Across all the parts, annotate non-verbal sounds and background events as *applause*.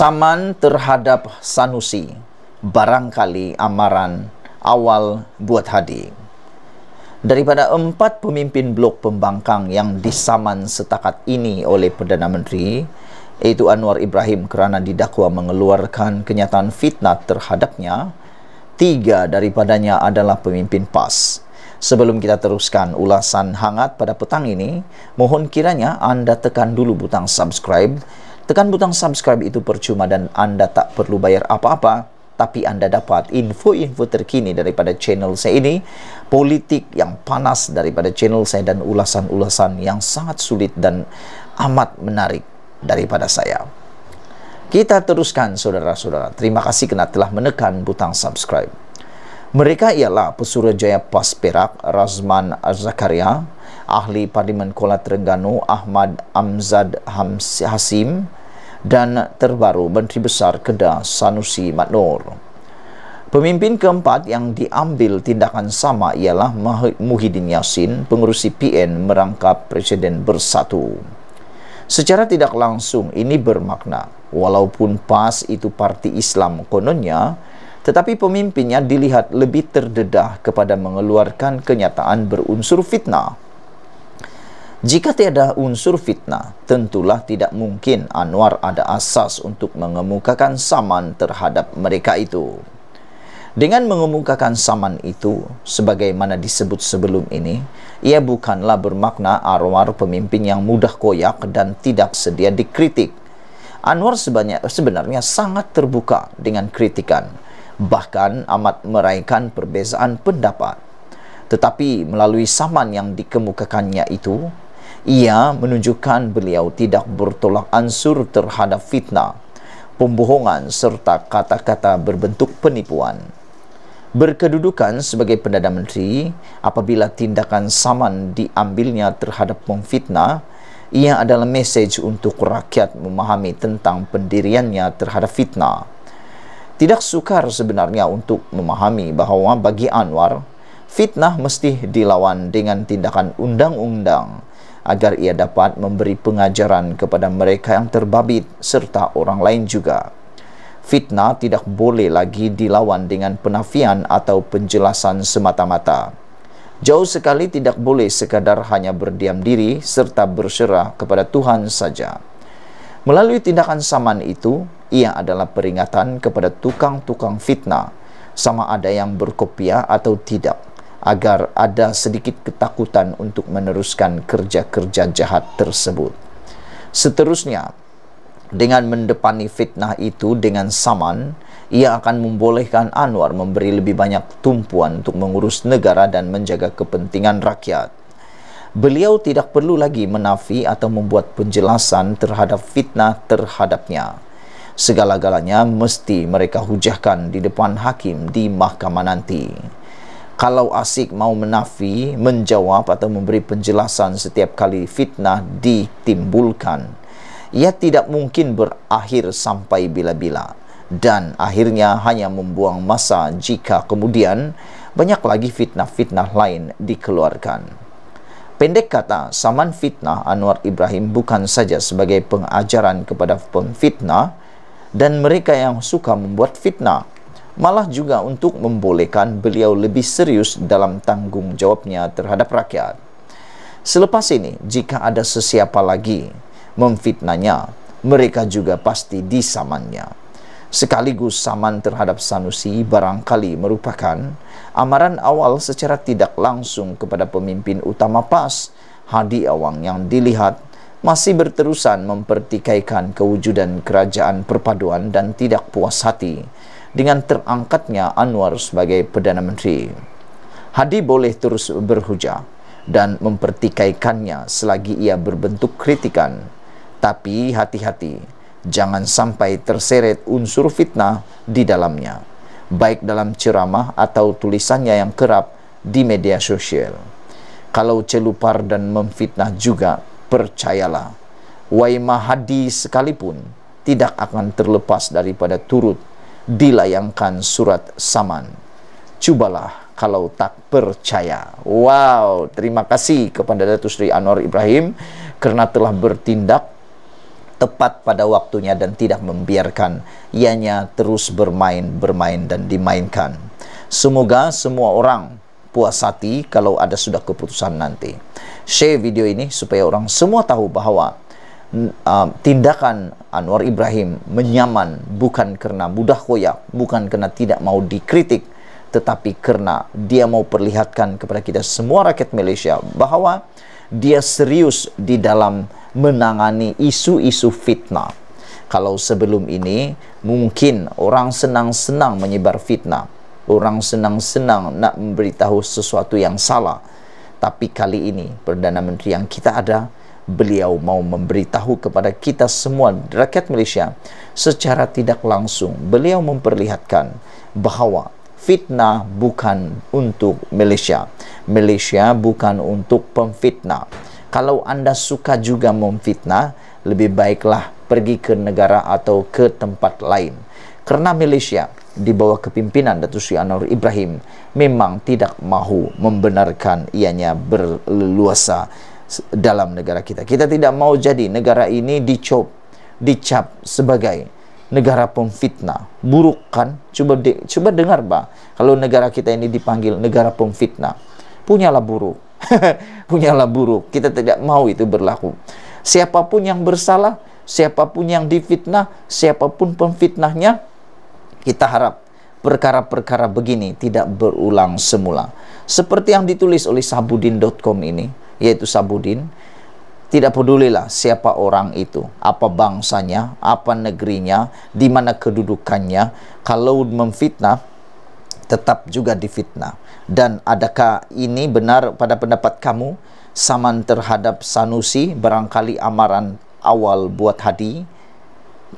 Saman terhadap Sanusi, barangkali amaran awal buat Hadi. Daripada empat pemimpin blok pembangkang yang disaman setakat ini oleh Perdana Menteri, iaitu Anwar Ibrahim kerana didakwa mengeluarkan kenyataan fitnah terhadapnya, tiga daripadanya adalah pemimpin PAS. Sebelum kita teruskan ulasan hangat pada petang ini, mohon kiranya anda tekan dulu butang subscribe Tekan butang subscribe itu percuma dan Anda tak perlu bayar apa-apa tapi Anda dapat info-info terkini daripada channel saya ini, politik yang panas daripada channel saya dan ulasan-ulasan yang sangat sulit dan amat menarik daripada saya. Kita teruskan saudara-saudara. Terima kasih kerana telah menekan butang subscribe. Mereka ialah Pesuruh Jaya Pas Perak, Razman Zakaria, Ahli Parlimen Kuala Terengganu, Ahmad Amzad Hasim, dan terbaru Menteri Besar Kedah Sanusi Matnur. Pemimpin keempat yang diambil tindakan sama ialah Muhyiddin Yassin, pengurusi PN merangkap Presiden Bersatu. Secara tidak langsung ini bermakna, walaupun PAS itu parti Islam kononnya, tetapi pemimpinnya dilihat lebih terdedah kepada mengeluarkan kenyataan berunsur fitnah. Jika tiada unsur fitnah, tentulah tidak mungkin Anwar ada asas untuk mengemukakan saman terhadap mereka itu. Dengan mengemukakan saman itu, sebagaimana disebut sebelum ini, ia bukanlah bermakna arwar pemimpin yang mudah koyak dan tidak sedia dikritik. Anwar sebanyak, sebenarnya sangat terbuka dengan kritikan, bahkan amat meraihkan perbezaan pendapat. Tetapi melalui saman yang dikemukakannya itu, ia menunjukkan beliau tidak bertolak ansur terhadap fitnah, pembohongan serta kata-kata berbentuk penipuan. Berkedudukan sebagai Perdana Menteri, apabila tindakan saman diambilnya terhadap pemfitnah, ia adalah mesej untuk rakyat memahami tentang pendiriannya terhadap fitnah. Tidak sukar sebenarnya untuk memahami bahawa bagi Anwar, fitnah mesti dilawan dengan tindakan undang-undang agar ia dapat memberi pengajaran kepada mereka yang terbabit serta orang lain juga. Fitnah tidak boleh lagi dilawan dengan penafian atau penjelasan semata-mata. Jauh sekali tidak boleh sekadar hanya berdiam diri serta berserah kepada Tuhan saja. Melalui tindakan saman itu, ia adalah peringatan kepada tukang-tukang fitnah, sama ada yang berkopiah atau tidak agar ada sedikit ketakutan untuk meneruskan kerja-kerja jahat tersebut. Seterusnya, dengan mendepani fitnah itu dengan saman, ia akan membolehkan Anwar memberi lebih banyak tumpuan untuk mengurus negara dan menjaga kepentingan rakyat. Beliau tidak perlu lagi menafi atau membuat penjelasan terhadap fitnah terhadapnya. Segala-galanya mesti mereka hujahkan di depan hakim di mahkamah nanti kalau asik mau menafi, menjawab atau memberi penjelasan setiap kali fitnah ditimbulkan, ia tidak mungkin berakhir sampai bila-bila dan akhirnya hanya membuang masa jika kemudian banyak lagi fitnah-fitnah lain dikeluarkan. Pendek kata, saman fitnah Anwar Ibrahim bukan saja sebagai pengajaran kepada pemfitnah dan mereka yang suka membuat fitnah malah juga untuk membolehkan beliau lebih serius dalam tanggungjawabnya terhadap rakyat. Selepas ini, jika ada sesiapa lagi memfitnanya, mereka juga pasti disamannya. Sekaligus saman terhadap Sanusi barangkali merupakan amaran awal secara tidak langsung kepada pemimpin utama PAS, Hadi Awang yang dilihat masih berterusan mempertikaikan kewujudan kerajaan perpaduan dan tidak puas hati dengan terangkatnya Anwar sebagai Perdana Menteri. Hadi boleh terus berhujah dan mempertikaikannya selagi ia berbentuk kritikan. Tapi hati-hati, jangan sampai terseret unsur fitnah di dalamnya, baik dalam ceramah atau tulisannya yang kerap di media sosial. Kalau celupar dan memfitnah juga, percayalah, Waimah Hadi sekalipun tidak akan terlepas daripada turut dilayangkan surat saman. Cobalah kalau tak percaya. Wow, terima kasih kepada Datuk Sri Anwar Ibrahim karena telah bertindak tepat pada waktunya dan tidak membiarkan ianya terus bermain, bermain dan dimainkan. Semoga semua orang puas hati kalau ada sudah keputusan nanti. Share video ini supaya orang semua tahu bahwa Ah, tindakan Anwar Ibrahim menyaman bukan kerana mudah koyak, bukan kerana tidak mau dikritik, tetapi kerana dia mau perlihatkan kepada kita semua rakyat Malaysia bahawa dia serius di dalam menangani isu-isu fitnah. Kalau sebelum ini mungkin orang senang-senang menyebar fitnah, orang senang-senang nak memberitahu sesuatu yang salah. Tapi kali ini Perdana Menteri yang kita ada beliau mau memberitahu kepada kita semua rakyat Malaysia secara tidak langsung beliau memperlihatkan bahawa fitnah bukan untuk Malaysia Malaysia bukan untuk pemfitnah kalau anda suka juga memfitnah lebih baiklah pergi ke negara atau ke tempat lain kerana Malaysia di bawah kepimpinan Datuk Sri Anwar Ibrahim memang tidak mahu membenarkan ianya berleluasa dalam negara kita. Kita tidak mau jadi negara ini dicop, dicap sebagai negara pemfitnah. Buruk kan? Coba de coba dengar, Pak. Kalau negara kita ini dipanggil negara pemfitnah, punyalah buruk. *laughs* punyalah buruk. Kita tidak mau itu berlaku. Siapapun yang bersalah, siapapun yang difitnah, siapapun pemfitnahnya, kita harap perkara-perkara begini tidak berulang semula. Seperti yang ditulis oleh sabudin.com ini, yaitu Sabudin, tidak pedulilah siapa orang itu, apa bangsanya, apa negerinya, di mana kedudukannya. Kalau memfitnah, tetap juga difitnah. Dan adakah ini benar pada pendapat kamu? Saman terhadap Sanusi, barangkali amaran awal buat hadi,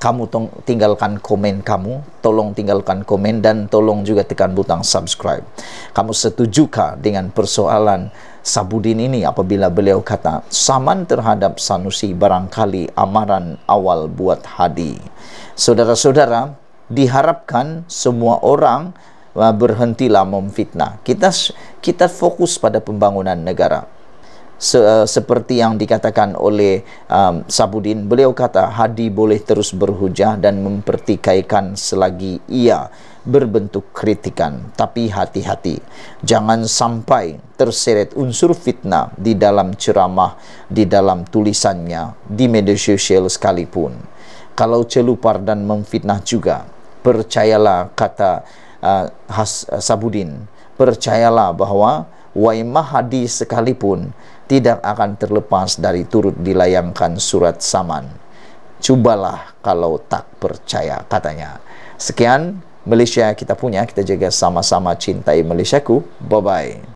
kamu tong tinggalkan komen kamu tolong tinggalkan komen dan tolong juga tekan butang subscribe kamu setujukah dengan persoalan Sabudin ini apabila beliau kata saman terhadap Sanusi barangkali amaran awal buat Hadi saudara-saudara diharapkan semua orang uh, berhentilah memfitnah kita kita fokus pada pembangunan negara se- eh, seperti yang dikatakan oleh um, Sabudin beliau kata hadi boleh terus berhujah dan mempertikaikan selagi ia berbentuk kritikan tapi hati-hati jangan sampai terseret unsur fitnah di dalam ceramah di dalam tulisannya di media sosial sekalipun kalau celupar dan memfitnah juga percayalah kata uh, Has, Sabudin percayalah bahwa Waimah Hadi sekalipun tidak akan terlepas dari turut dilayangkan surat saman. Cobalah kalau tak percaya, katanya. Sekian, Malaysia kita punya, kita jaga sama-sama cintai Malaysiaku. Bye-bye.